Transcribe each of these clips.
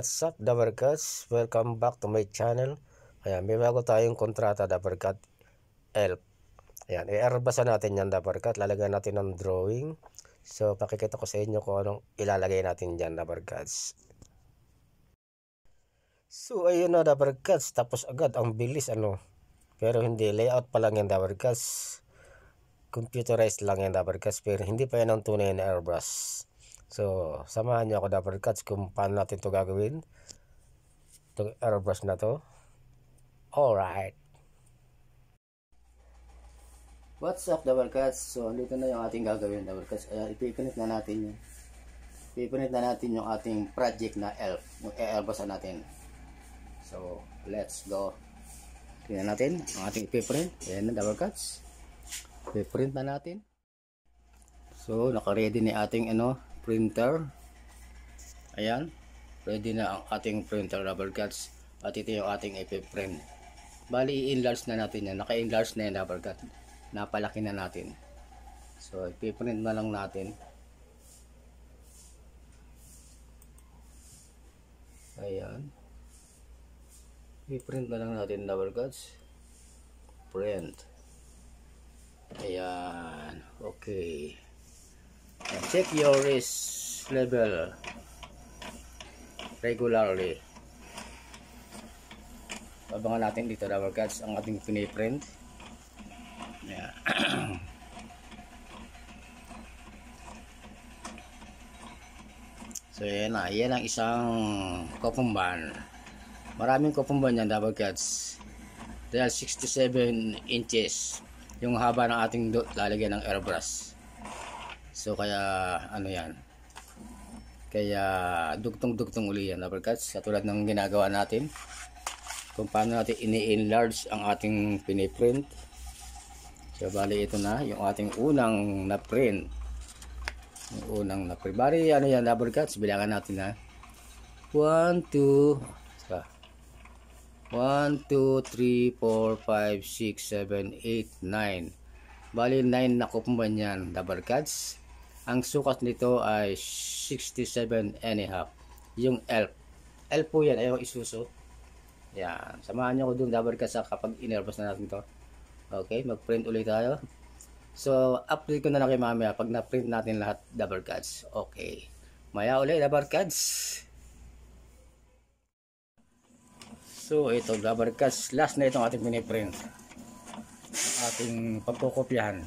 what's up Dabarcats? Welcome back to my channel. Ayan, may bago tayong kontrata Dabarcat Elk. Ayan, i-airbasan natin yan Dabarcat. Lalagyan natin ng drawing. So, pakikita ko sa inyo kung anong ilalagay natin dyan Dabarcats. So, ayun na Dabarcats. Tapos agad, ang bilis ano. Pero hindi, layout pa lang yan Dabarcats. Computerized lang yan Dabarcats. Pero hindi pa yan ang tunay na airbrush. So, samahan niyo ako dapat cuts kung paano natin to gagawin. Itong airbrush na to. Alright. What's up double cuts? So, andito na yung ating gagawin double cuts. Ayan, ipipunit na natin yun. Ipipunit na natin yung ating project na elf. Yung airbrush natin. So, let's go. Tingnan natin ang ating ipiprint. Ayan na double cuts. Ipiprint na natin. So, naka-ready na ating ano, printer ayan ready na ang ating printer rubber cuts at ito yung ating ipiprint bali i-enlarge na natin yan naka-enlarge na yung rubber cut napalaki na natin so ipiprint na lang natin ayan i-print na lang natin rubber cuts print ayan okay And check your risk level regularly. Abangan natin dito rubber cuts ang ating piniprint. Yeah. so yan na. Yan ang isang kokumban. Maraming kokumban yan rubber cuts Dahil 67 inches yung haba ng ating lalagyan ng airbrush. So kaya ano yan. Kaya dugtong-dugtong uli yan uppercuts katulad ng ginagawa natin. Kung paano natin ini-enlarge ang ating piniprint. So bali ito na yung ating unang na-print. Yung unang na-print. Bali ano yan uppercuts bilangan natin na 1, 2, 1, 2, 3, 4, 5, 6, 7, 8, 9 Bali 9 na kumpon yan, double cuts. Ang sukat nito ay 67 and a half. Yung elf. Elf po yan, ayaw isuso. Yan. Samahan nyo ko dun double cuts kapag inerbas na natin to. Okay, mag-print ulit tayo. So, update ko na na kay mamaya pag na-print natin lahat double cuts. Okay. Maya ulit double cuts. So, ito double cuts. Last na itong ating mini-print ating pagkukopyahan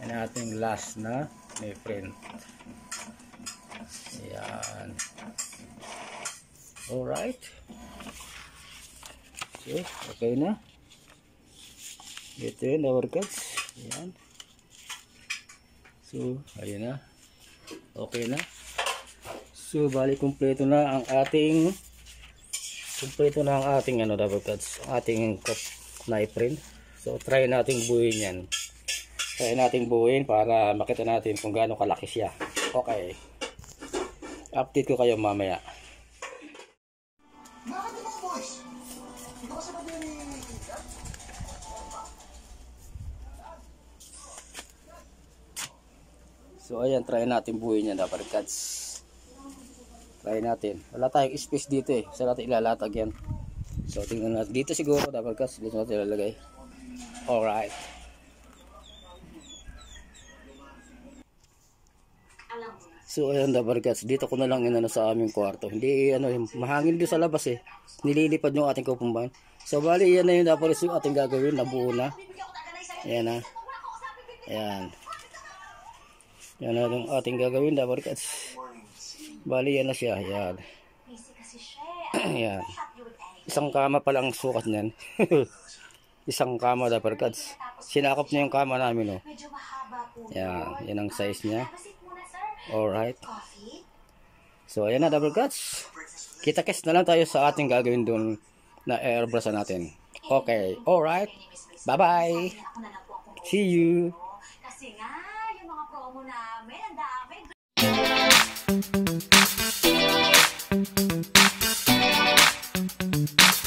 yan ang ating last na may print yan alright so okay na ito yun our cuts yan so ayun na okay na so bali kumpleto na ang ating kumpleto na ang ating ano double cuts ating cup knife So try nating buuin yan. Try nating buuin para makita natin kung gaano kalaki siya. Okay. Update ko kayo mamaya. So ayan, try natin buuin yan dapat cuts. Try natin. Wala tayong space dito eh. Sa natin ilalatag yan. So tingnan natin dito siguro dapat kasi dito natin lalagay. Alright. So ayan dabargats, dito ko na lang inano sa aming kwarto. Hindi ano, mahangin dito sa labas eh. Nililipad yung ating kumpumban. So bali yan na yung dapat yung ating gagawin, nabuo na. Ayun na. Ah. Ayun. Yan na yung ating gagawin dabargats. Bali yan na siya, ayan. Eh. Ayan. Isang kama pa lang sukat niyan. Isang kama dapat kads. Sinakop niya yung kama namin oh. Yan, yan ang size niya. All right. So, ayan na, double cuts. Kita-kiss na lang tayo sa ating gagawin doon na airbrush natin. Okay, All right. Bye-bye. See you. Kasi nga, yung mga promo namin, ang dami. Thank you.